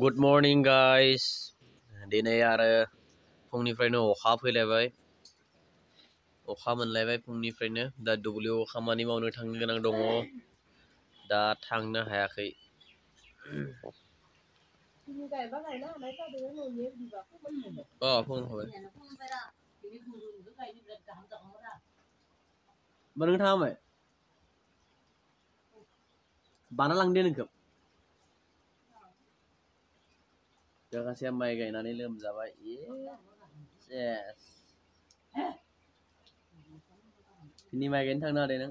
Good morning guys ดีนะยาระพรุ่งนี้ไฟเนาะโอ้ข้าพเลยไว้โอ้ข้ามันเลยไว้พรุ่งนี้ไฟเนี่ยดาดูบลูโอ้ข้ามันนี่มองนึกทางนี้กันนั่งดงโอ้ดาทางนัะฮะคือโอ้พุ่งเลยมันน่งทำไหมบ้านนั่งเดินกับ जागासेया माइ गायनानै लोमजाबाय एस बिनि माइ गायनो थांनो हादों नों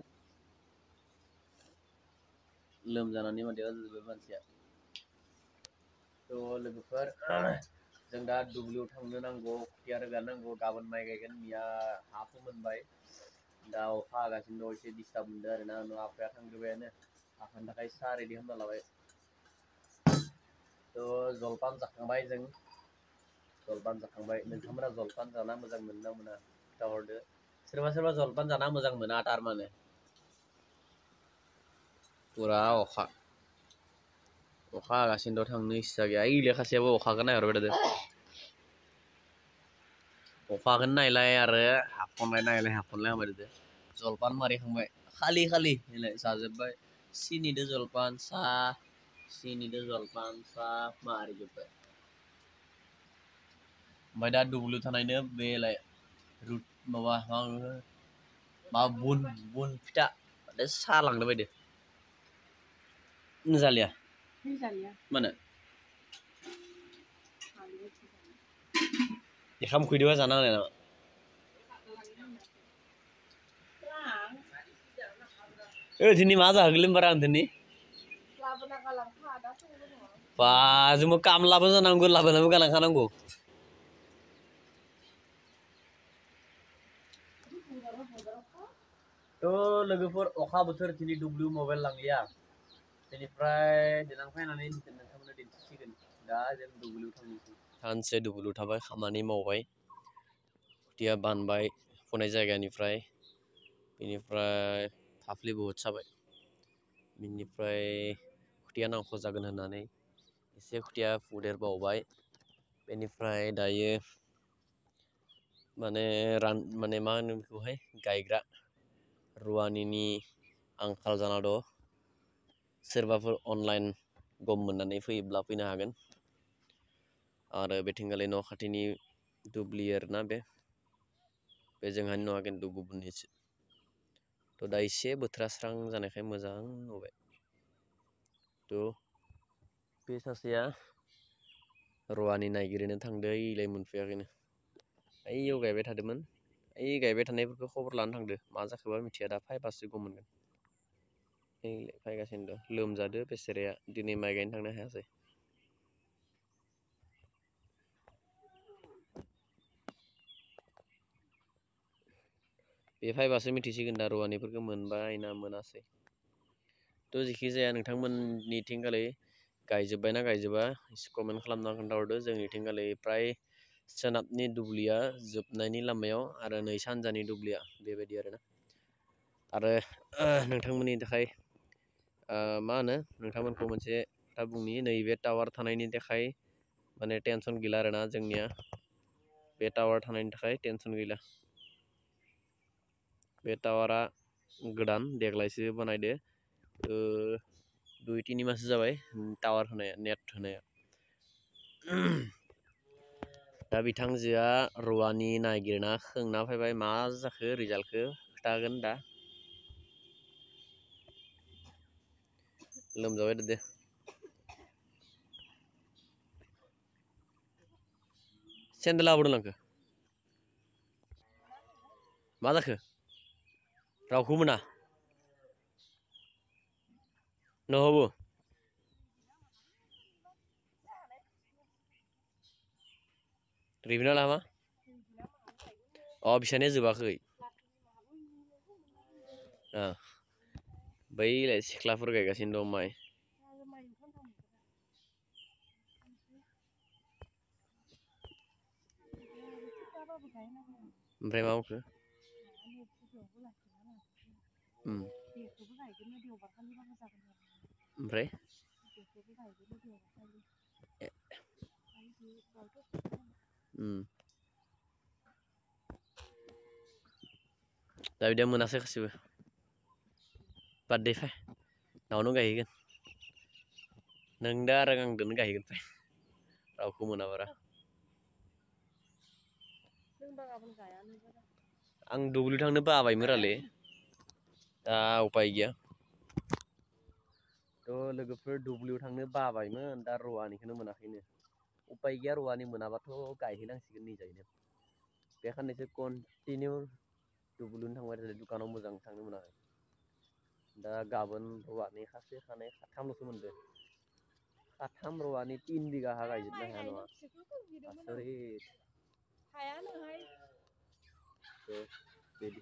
लोमजानानै मादैया जाजोब्बाय मानसिया थ' लोगोफोर जों दा दुब्लियाव थांनो नांगौ खुथिया रोगानांगौ गाबोन माइ गायगोन मिया हाखौ मोनबाय दा अखा हागासिनो दं एसे डिस्टार्ब मोनदों आरो ना आफाया थांग्रोबायानो आफानि थाखाय साहा रेडि खालामना लाबाय थ' जलपान जाखांबाय जों जलपान जाखांबाय नोंथांमोना जलपान जाना मोजां मोनो ना मोना खिथाहरदो सोरबा सोरबा जलपान जाना मोजां मोना थारमाने पुरा अखा अखा हागासिनो द' थांनो इस्सा गैया ओइ लेखासेयाबो अखाखौ नायहरबाय थादो अखाखौ नायलाय आरो हाखनलाय नायलाय हाखनलाय हाबाय थादो जलपान मारिखांबाय खालि खालि जाजोब्बाय सिनिदो जलपान साहा sini itu ಸ್ವಲ್ಪ മാറി കിട്ടും මඩා දුබුලු තනයින වේලය රුට් මවා මා bun bun පිට ada salang dah dia Nazalia ya? Nazalia ya. mana Ya kamu kui dia sana ya, nak Eh sini masa hagelim barang sini Lah Pas mau kam lah pun nanggu lah benar bukan langsung nanggu. Tuh lagu for oka betul jadi dublu mobile lang ya. fry jenang fry nanti jenang kamu nanti Dah jadi dublu tahun ini. Kan saya dublu tahun ini mau baik. Dia ban baik. Pun aja gak fry. Ini fry. Tafli bocah baik. Ini fry. Kutia nang kau jangan एसे फुडेर बावबाय बेनिफ्राय दायो माने रान माने मानो होनो बेखौहाय गायग्रा रुवानिनि आंखाल जाना दं सोरबाफोर अनलाइन गम मोननानै फैयोब्ला फैनो हागोन आरो बेथिंगालि न' खाथिनि दुब्लि ना बे बे जोंहानि न'आ खिन्थु गुबुननिसो थ' दा एसे बोथोरा स्रां जानायखाय मोजां नुबाय थ' बे सासेया रवानि नायगिरनो थांदो इलाय मोनफैयाखैनो ओइयाव गायबाय थादोंमोन ओइ गायबाय थानायफोरखौ खबर लानो थांदो मा जाखोबा मिथिया दा फायबासो गम मोनगोन ओइलाय फायगासिनो दं लोमजादो बेसेराया दिनै माइ गायनो थांनो हायासै बे फाइबासो मिथिसिगोन दा रवानिफोरखौ मोनबाय ना मोनासै थ' जेखि जाया नोंथांमोननिथिंगालै गायजोबबाय ना गायजोबा एसे कमेन्ट खालामना खोन्थाहरदो जोंनिथिंगालि प्राय सोनाबनि दुब्लिया जोबनायनि लामायाव आरो नै सानजानि दुब्लिया बेबायदि आरो ना आरो नोंथांमोननि थाखाय मा होनो नोंथांमोनखौ मोनसे खोथा बुंनि नैबे टावार थानायनि थाखाय माने टेनसन गैला आरो ना जोंनिया बे टावार थानायनि थाखाय टेनसन गैला बे टावारा गोदान देग्लायसो बानायदो दुइ तिनि मासो जाबाय टावार होनाया नेट होनाया दा बिथांजोआ रुवानि नागिरना खोंना फैबाय मा जाखो रिजाल्टखौ खोथागोन दा लोमजाबाय दे सेन्देल लाबोदों लांखो मा जाखो रावखौ Mona Nohobo. Rivna lama. Oh bisa nih zubah Ah, bayi lah si klaver kayak kasih domai. Ya. Mereka ke? Hmm bre hmm. tapi dia munafik sih pada fe naon nggak ikan nang darang ang dun ikan fe rau kumu nabara ang dulu dang nampak apa imira le ah upaya लोगोफोर दुब्लियाव थांनो बाबायमोन दा रवानिखौनो मोनाखैनो उपाय गैया रवानि मोनाबाथ' गायहैनांसिगोन निजायनो बे खाननैसो कन्टिनिउ दुब्लियावनो थांबाय थादों दुकानाव मोजां थांनो मोनाखै दा गाबोन रवानि खासे खानै खाथामल'सो मोनदों खाथाम रवानि तिन बिगा हा गायजोबनो हाया नङा आसरित हाया नोहाय बेदि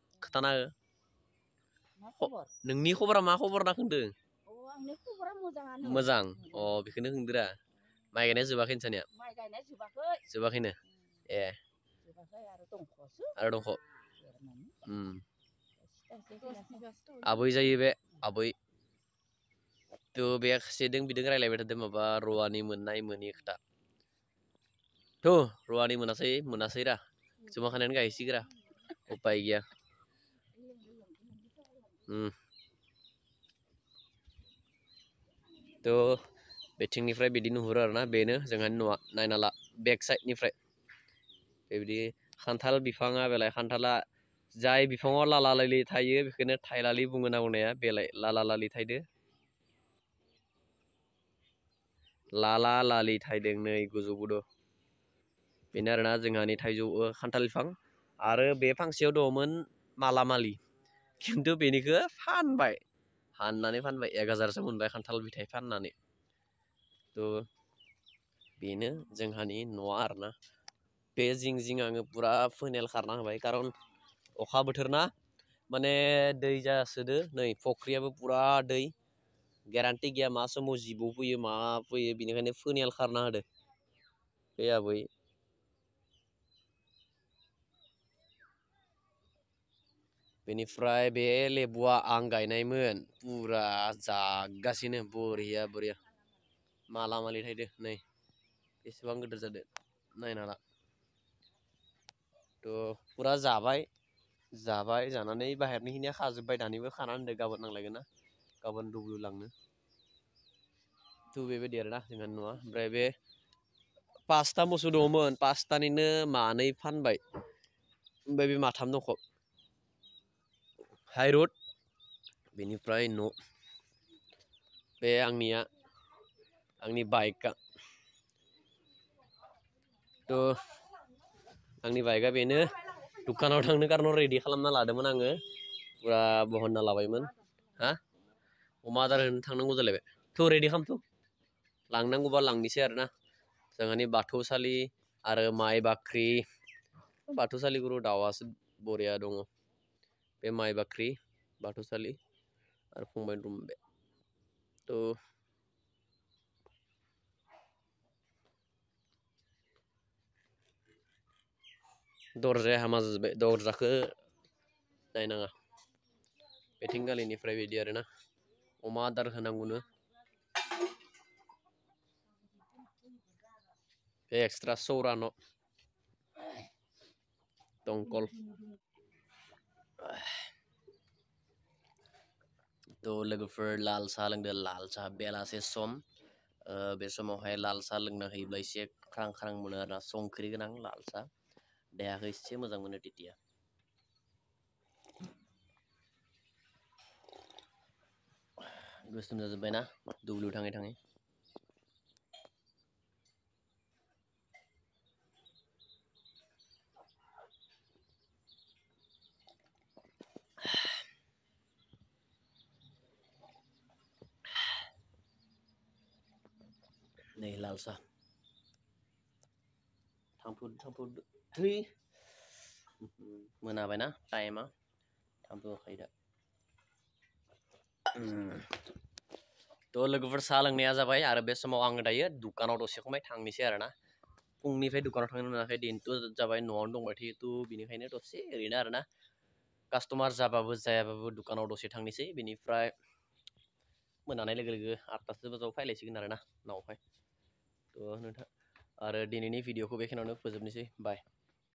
खथा ना नोंनि खबरा मा खबर ना खोंदों ओ आंनि खबरा मोजाङानो मोजां ओ बेखौनो खोंदोरा Tu biak sedeng bideng rai lebet ada maba ruani menai meni kita. Tu ruani Munasai, menasai dah. Cuma kanan gak isi kira. Upai gya. थ' बेथिंनिफ्राय बिदि नुहुरो आरोना बेनो जोंहानि न'आ नायना ला बेक साइडनिफ्राय बेबायदि खान्थाल बिफाङा बेलाय खान्थाला जाय बिफाङाव लाला लालि थायो बेखौनो थाइलालि बुङो ना बुंनाया बेलाय लाला लालि थाइदो लाला लालि थाइदों नै गोजौबोद' बेनो आरोना जोंहानि थाइजौ खान्थाल बिफां आरो बे फांसेयाव दङमोन माला मालि kinto bini ke fan bai, fan nani fan bai, ya gazar semun bai kan talbi tei fan nani, to bini jeng hani noar na, pe zing zing ang pura fun el karna bai karon, o ka buter na, mane dei ja nai fokri abu pura dei, garanti gea maso mo zibu puyi ma puyi bini kan e fun el karna de, pe ya นิฟรายเบลเลบัวอังไกในเมือนปูราจากาซินบุรียบุรียมาลามาลีไทเดในสวังกระเดินในนั่นละตัวปูราจาบไยจาบไยจานั้นในบ้านนี้เนี่ยข้าวสุะไปดานี้ว่าข้าวนั่นเด็กกบันนั่งเลยกันนะกบันดูดูหลังเนี่ยทูเบเบเดียร์นะยังห์นัวเบเบพาสต้ามุสุดโอมันพาสต้านี่เนี่ยมาในพันไปเบบีมาทำตรงขบ high road bini pray no pe ang niya ang ni bike to ang ni bike bini tukang orang ni karena ready kalau mana ada mana nggak eh. pura bohong nala bayi man ha umat ada yang tangan gua jalan tuh ready ham tuh lang nang gua lang di na sehingga ini batu sali ada mai bakri batu sali guru dawas boria dong pe mai bakri batu sali ar kumbai rumbe to dorje hamaz be dorja ke nainanga pe petinggal ini fra video rena uma dar hanangune pe ekstra surano. tongkol थ' तो लोगोफोर लाल साहा लोंदो लाल साहा बेलासे सम बे समावहाय लाल साहा लोंना होयोब्ला एसे ख्रां ख्रां मोनो आरोना संख्रि गोनां लाल साहा देहाखौ एसे मोजां मोनो टिटिया गोसोम जाजोब्बायना दुब्लियाव थाङै थाङै Nih lalsa. Tampud tampud tri. Mana bena? Taima. Tampud kira. Tol lagu versalang ni aja bayar. Arab esok mau angkat aye. Dukaan auto sih kau mai thang ni sih arah na. Pung ni fay dukaan thang ni na fay di intu aja bayar nonton berarti itu bini fay ni auto sih. Rina arah na. Customer aja bayar bus aja bayar dukaan auto sih thang ni sih. Bini fry. Mana ni lagu lagu. Atas itu bus auto fay lecik ni arah na. Nau fay. तो नोंथां आरो दिनैनि भिडिअखौ बेखिनियावनो फोजोबनोसै बाय